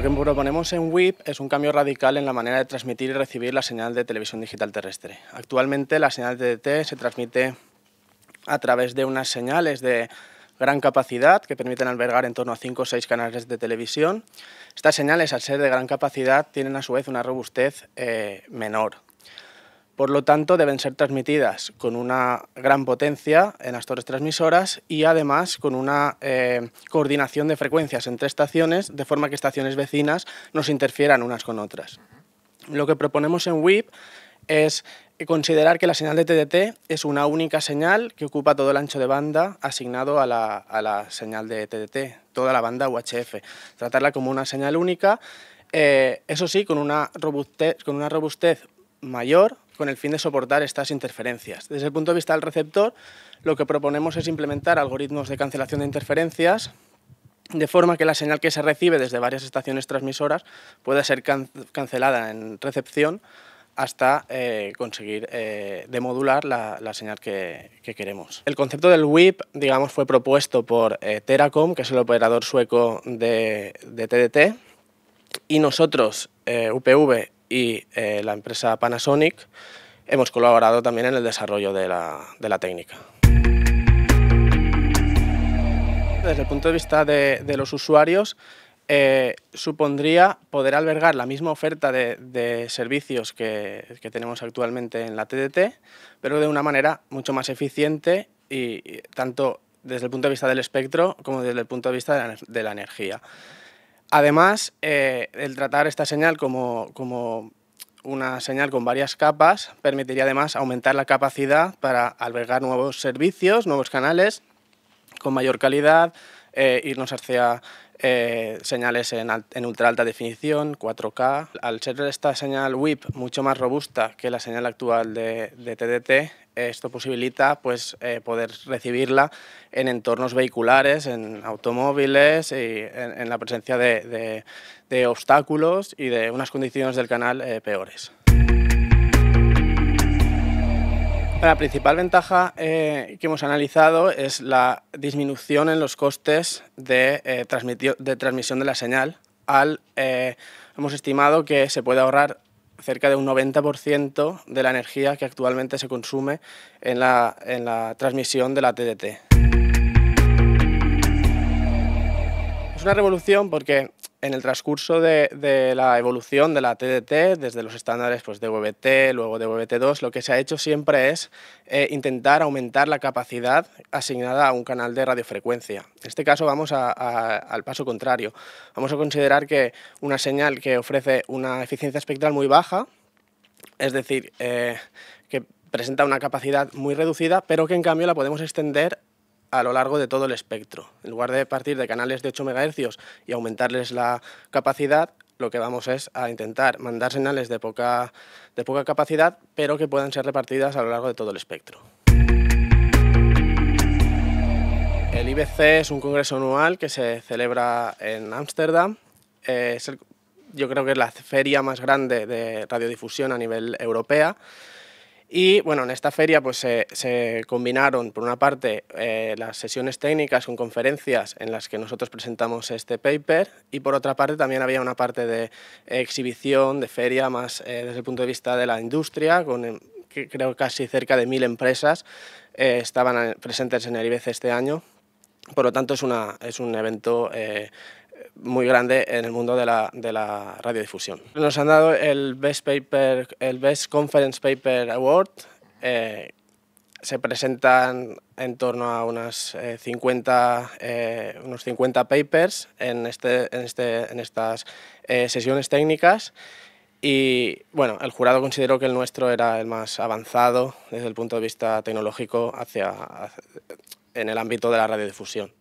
Lo que proponemos en WIP es un cambio radical en la manera de transmitir y recibir la señal de televisión digital terrestre. Actualmente la señal TDT se transmite a través de unas señales de gran capacidad que permiten albergar en torno a 5 o 6 canales de televisión. Estas señales, al ser de gran capacidad, tienen a su vez una robustez eh, menor, por lo tanto, deben ser transmitidas con una gran potencia en las torres transmisoras y además con una eh, coordinación de frecuencias entre estaciones, de forma que estaciones vecinas no se interfieran unas con otras. Lo que proponemos en WIP es considerar que la señal de TDT es una única señal que ocupa todo el ancho de banda asignado a la, señal de TDT, toda la banda UHF. Tratarla como una señal única, eh, eso sí, con una robustez mayor con el fin de soportar estas interferencias. Desde el punto de vista del receptor, lo que proponemos es implementar algoritmos de cancelación de interferencias de forma que la señal que se recibe desde varias estaciones transmisoras pueda ser cancelada en recepción hasta eh, conseguir eh, demodular la, señal que, queremos. El concepto del WIP, digamos, fue propuesto por eh, Teracom, que es el operador sueco de, de TDT, y nosotros, UPV, y eh, la empresa Panasonic hemos colaborado también en el desarrollo de la, de técnica. Desde el punto de vista de, los usuarios, eh, supondría poder albergar la misma oferta de, servicios que, que, tenemos actualmente en la TDT, pero de una manera mucho más eficiente y, tanto desde el punto de vista del espectro como desde el punto de vista de la energía. Además, eh, el tratar esta señal como, una señal con varias capas permitiría además aumentar la capacidad para albergar nuevos servicios, nuevos canales con mayor calidad, eh, irnos hacia eh, señales en, en, ultra alta definición, 4K. Al ser esta señal WIP mucho más robusta que la señal actual de, de TDT, esto posibilita pues, eh, poder recibirla en entornos vehiculares, en automóviles, en, la presencia de, obstáculos y de unas condiciones del canal eh, peores. La principal ventaja eh, que hemos analizado es la disminución en los costes de, de transmisión de la señal. Al, hemos estimado que se puede ahorrar cerca de un 90% de la energía que actualmente se consume en la, en la transmisión de la TDT. Es una revolución porque en el transcurso de, la evolución de la TDT, desde los estándares pues, de WBT, luego de WBT2, lo que se ha hecho siempre es eh, intentar aumentar la capacidad asignada a un canal de radiofrecuencia. En este caso vamos al paso contrario. Vamos a considerar que una señal que ofrece una eficiencia espectral muy baja, es decir, eh, que presenta una capacidad muy reducida, pero que en cambio la podemos extender a lo largo de todo el espectro. En lugar de partir de canales de 8 MHz y aumentarles la capacidad, lo que vamos es a intentar mandar señales de poca, capacidad, pero que puedan ser repartidas a lo largo de todo el espectro. El IBC es un congreso anual que se celebra en Ámsterdam. yo creo que es la feria más grande de radiodifusión a nivel europea. Y bueno, en esta feria pues, se, combinaron, por una parte, eh, las sesiones técnicas con conferencias en las que nosotros presentamos este paper y por otra parte también había una parte de exhibición, de feria, más eh, desde el punto de vista de la industria, con em, que creo casi cerca de mil empresas que eh, estaban presentes en el este año. Por lo tanto, es, una, es un evento muy grande en el mundo de la, de la radiodifusión. Nos han dado el Best, Paper, el Best Conference Paper Award. Eh, se presentan en torno a unas, 50, eh, eh, unos 50 papers en, este, en, este, en estas sesiones técnicas y bueno, el jurado consideró que el nuestro era el más avanzado desde el punto de vista tecnológico hacia en el ámbito de la radiodifusión.